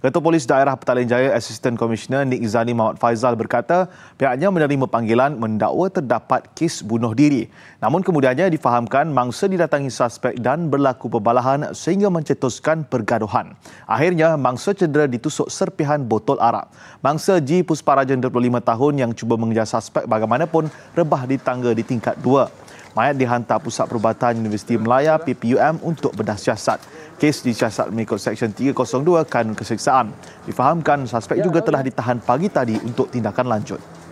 Ketua Polis Daerah Petaling Jaya Assistant Commissioner Nik Zani Mahmud Faizal berkata pihaknya menerima panggilan mendakwa terdapat kes bunuh diri. Namun kemudiannya difahamkan mangsa didatangi suspek dan berlaku perbalahan sehingga mencetuskan pergaduhan. Akhirnya mangsa cedera ditusuk serpihan botol arak. Mangsa Ji Pusparajan 25 tahun yang cuba mengejar suspek bagaimanapun rebah di tangga di tingkat 2. Mayat dihantar Pusat Perubatan Universiti Melaya PPUM untuk bedah siasat. Kes disiasat mengikut Seksyen 302 Kanun Keseksaan. Difahamkan suspek juga telah ditahan pagi tadi untuk tindakan lanjut.